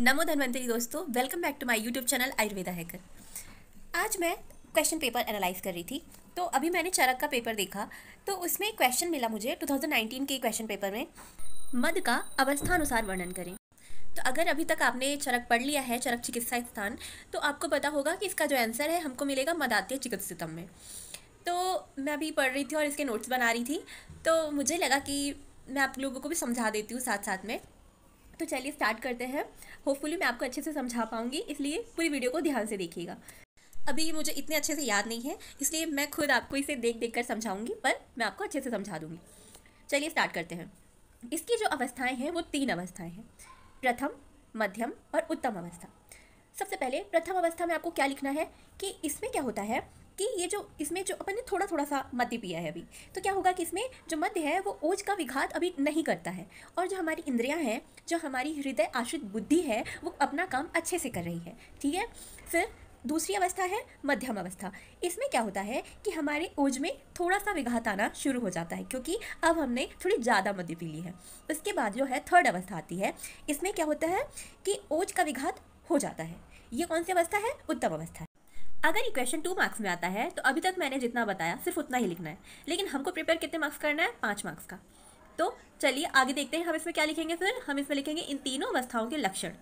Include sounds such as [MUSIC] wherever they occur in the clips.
नमो धन्वंतरी दोस्तों welcome back to my YouTube channel Ayurveda hacker आज मैं क्वेश्चन पेपर एनालाइज कर रही थी तो अभी मैंने चरक का पेपर देखा तो उसमें एक क्वेश्चन मिला मुझे 2019 के क्वेश्चन पेपर में मद का अवस्थानुसार वर्णन करें तो अगर अभी तक आपने चरक पढ़ लिया है चरक चिकित्सा स्थान तो आपको पता होगा कि इसका जो आंसर है हमको मिलेगा मदात्य चिकित्सितम में तो मैं अभी पढ़ रही थी और इसके नोट्स बना रही थी तो मुझे लगा कि मैं आप लोगों को भी समझा देती हूँ साथ साथ में तो चलिए स्टार्ट करते हैं होपफुली मैं आपको अच्छे से समझा पाऊंगी इसलिए पूरी वीडियो को ध्यान से देखिएगा अभी ये मुझे इतने अच्छे से याद नहीं है इसलिए मैं खुद आपको इसे देख देख कर समझाऊँगी पर मैं आपको अच्छे से समझा दूँगी चलिए स्टार्ट करते हैं इसकी जो अवस्थाएं हैं वो तीन अवस्थाएं हैं प्रथम मध्यम और उत्तम अवस्था सबसे पहले प्रथम अवस्था में आपको क्या लिखना है कि इसमें क्या होता है कि ये जो इसमें जो अपन ने थोड़ा थोड़ा सा मध्य पिया है अभी तो क्या होगा कि इसमें जो मध्य है वो ओज का विघात अभी नहीं करता है और जो हमारी इंद्रियां हैं जो हमारी हृदय आश्रित बुद्धि है वो अपना काम अच्छे से कर रही है ठीक है फिर दूसरी अवस्था है मध्यम अवस्था इसमें क्या होता है कि हमारे ओज में थोड़ा सा विघात आना शुरू हो जाता है क्योंकि अब हमने थोड़ी ज़्यादा मध्य पी ली है उसके बाद जो है थर्ड अवस्था आती है इसमें क्या होता है कि ओज का विघात हो जाता है ये कौन सी अवस्था है उत्तम अवस्था अगर ये क्वेश्चन टू मार्क्स में आता है तो अभी तक मैंने जितना बताया सिर्फ उतना ही लिखना है लेकिन हमको प्रिपेयर कितने मार्क्स करना है पाँच मार्क्स का तो चलिए आगे देखते हैं हम इसमें क्या लिखेंगे फिर हम इसमें लिखेंगे इन तीनों अवस्थाओं के लक्षण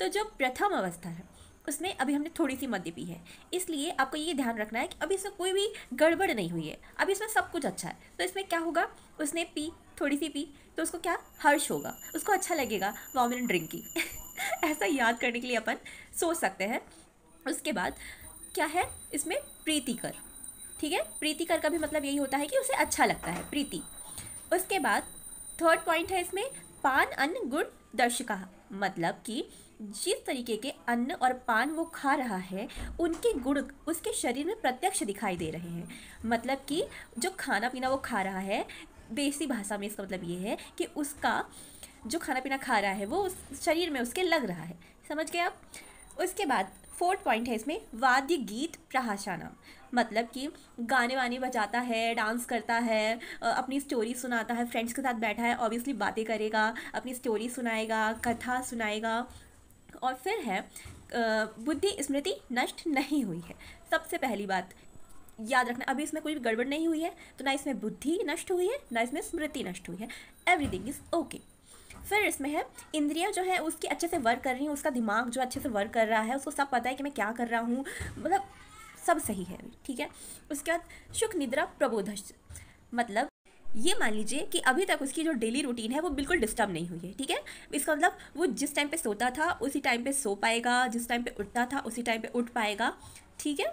तो जो प्रथम अवस्था है उसमें अभी हमने थोड़ी सी मध्य पी है इसलिए आपको ये ध्यान रखना है कि अभी इसमें कोई भी गड़बड़ नहीं हुई है अभी इसमें सब कुछ अच्छा है तो इसमें क्या होगा उसने पी थोड़ी सी पी तो उसको क्या हर्ष होगा उसको अच्छा लगेगा वॉमिन ड्रिंक की [LAUGHS] ऐसा याद करने के लिए अपन सोच सकते हैं उसके बाद क्या है इसमें प्रीतिकर ठीक है प्रीतिकर का भी मतलब यही होता है कि उसे अच्छा लगता है प्रीति उसके बाद थर्ड पॉइंट है इसमें पान अन्न गुण दर्शिका मतलब कि जिस तरीके के अन्न और पान वो खा रहा है उनके गुण उसके शरीर में प्रत्यक्ष दिखाई दे रहे हैं मतलब कि जो खाना पीना वो खा रहा है देसी भाषा में इसका मतलब ये है कि उसका जो खाना पीना खा रहा है वो उस शरीर में उसके लग रहा है समझ गए आप उसके बाद फोर्थ पॉइंट है इसमें वाद्य गीत प्रहाशाना मतलब कि गाने वाने बजाता है डांस करता है अपनी स्टोरी सुनाता है फ्रेंड्स के साथ बैठा है ऑब्वियसली बातें करेगा अपनी स्टोरी सुनाएगा कथा सुनाएगा और फिर है बुद्धि स्मृति नष्ट नहीं हुई है सबसे पहली बात याद रखना अभी इसमें कोई गड़बड़ नहीं हुई है तो ना इसमें बुद्धि नष्ट हुई है ना इसमें स्मृति नष्ट हुई है एवरीथिंग इज़ ओके फिर इसमें है इंद्रिया जो है उसकी अच्छे से वर्क कर रही हैं उसका दिमाग जो अच्छे से वर्क कर रहा है उसको सब पता है कि मैं क्या कर रहा हूँ मतलब सब सही है ठीक है उसके बाद सुख निद्रा प्रबोध मतलब ये मान लीजिए कि अभी तक उसकी जो डेली रूटीन है वो बिल्कुल डिस्टर्ब नहीं हुई है ठीक है इसका मतलब वो जिस टाइम पे सोता था उसी टाइम पे सो पाएगा जिस टाइम पे उठता था उसी टाइम पे उठ पाएगा ठीक है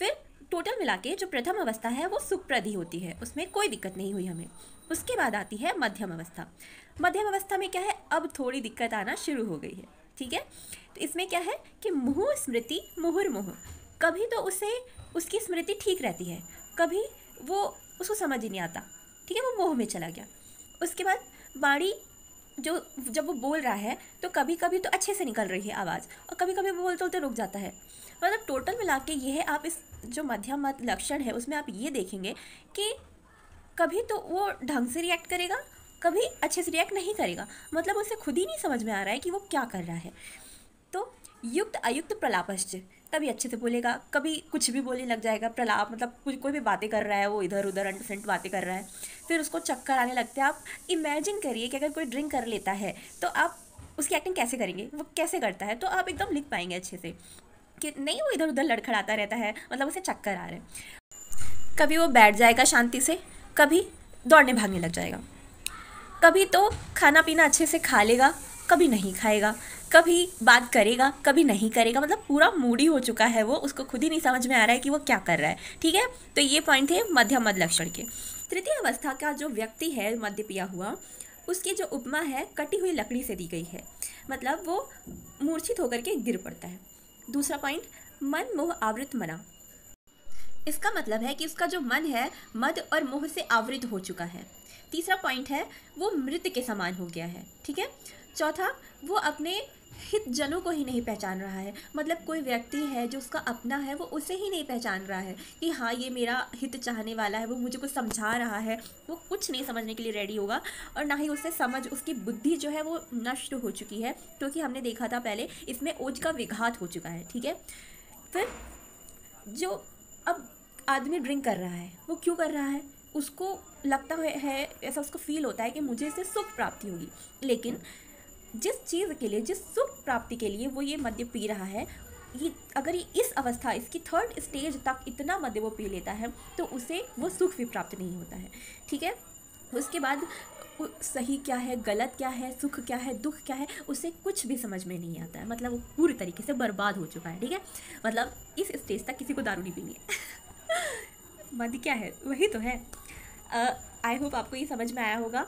फिर टोटल मिला के जो प्रथम अवस्था है वो सुप्रधि होती है उसमें कोई दिक्कत नहीं हुई हमें उसके बाद आती है मध्यम अवस्था मध्यम अवस्था में क्या है अब थोड़ी दिक्कत आना शुरू हो गई है ठीक है तो इसमें क्या है कि मुँह स्मृति मुहर मुँह कभी तो उसे उसकी स्मृति ठीक रहती है कभी वो उसको समझ ही नहीं आता ठीक है वो मोह में चला गया उसके बाद बाड़ी जो जब वो बोल रहा है तो कभी कभी तो अच्छे से निकल रही है आवाज़ और कभी कभी वो बोलते बोलते रुक जाता है मतलब टोटल मिला के यह आप इस जो मध्यम लक्षण है उसमें आप ये देखेंगे कि कभी तो वो ढंग से रिएक्ट करेगा कभी अच्छे से रिएक्ट नहीं करेगा मतलब उसे खुद ही नहीं समझ में आ रहा है कि वो क्या कर रहा है तो युक्त अयुक्त प्रलापश्च तभी अच्छे से बोलेगा कभी कुछ भी बोलने लग जाएगा प्रलाप मतलब कुछ कोई भी बातें कर रहा है वो इधर उधर अनपसेंट बातें कर रहा है फिर उसको चक्कर आने लगते हैं आप इमेजिन करिए कि अगर कोई ड्रिंक कर लेता है तो आप उसकी एक्टिंग कैसे करेंगे वो कैसे करता है तो आप एकदम लिख पाएंगे अच्छे से कि नहीं वो इधर उधर लड़खड़ाता रहता है मतलब उसे चक्कर आ रहे हैं कभी वो बैठ जाएगा शांति से कभी दौड़ने भागने लग जाएगा कभी तो खाना पीना अच्छे से खा लेगा कभी नहीं खाएगा कभी बात करेगा कभी नहीं करेगा मतलब पूरा मूडी हो चुका है वो उसको खुद ही नहीं समझ में आ रहा है कि वो क्या कर रहा है ठीक है तो ये पॉइंट थे मध्यम मध्य लक्षण के तृतीय अवस्था का जो व्यक्ति है मध्य पिया हुआ उसकी जो उपमा है कटी हुई लकड़ी से दी गई है मतलब वो मूर्छित होकर के गिर पड़ता है दूसरा पॉइंट मन मोह आवृत मना इसका मतलब है कि उसका जो मन है मद और मोह से आवृत हो चुका है तीसरा पॉइंट है वो मृत के समान हो गया है ठीक है चौथा वो अपने हित जनों को ही नहीं पहचान रहा है मतलब कोई व्यक्ति है जो उसका अपना है वो उसे ही नहीं पहचान रहा है कि हाँ ये मेरा हित चाहने वाला है वो मुझे कुछ समझा रहा है वो कुछ नहीं समझने के लिए रेडी होगा और ना ही उससे समझ उसकी बुद्धि जो है वो नष्ट हो चुकी है क्योंकि तो हमने देखा था पहले इसमें ओज का विघात हो चुका है ठीक है फिर जो अब आदमी ड्रिंक कर रहा है वो क्यों कर रहा है उसको लगता है ऐसा उसको फील होता है कि मुझे इससे सुख प्राप्ति होगी लेकिन जिस चीज़ के लिए जिस सुख प्राप्ति के लिए वो ये मद्य पी रहा है ये अगर ये इस अवस्था इसकी थर्ड स्टेज तक इतना मद्य वो पी लेता है तो उसे वो सुख भी प्राप्त नहीं होता है ठीक है उसके बाद सही क्या है गलत क्या है सुख क्या है दुख क्या है उसे कुछ भी समझ में नहीं आता है मतलब वो पूरी तरीके से बर्बाद हो चुका है ठीक है मतलब इस स्टेज तक किसी को दारू नहीं पीनी है मत [LAUGHS] क्या है वही तो है आई होप आपको ये समझ में आया होगा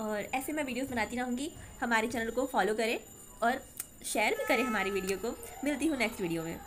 और ऐसे मैं वीडियोस बनाती रहूँगी हमारे चैनल को फॉलो करें और शेयर भी करें हमारी वीडियो को मिलती हूँ नेक्स्ट वीडियो में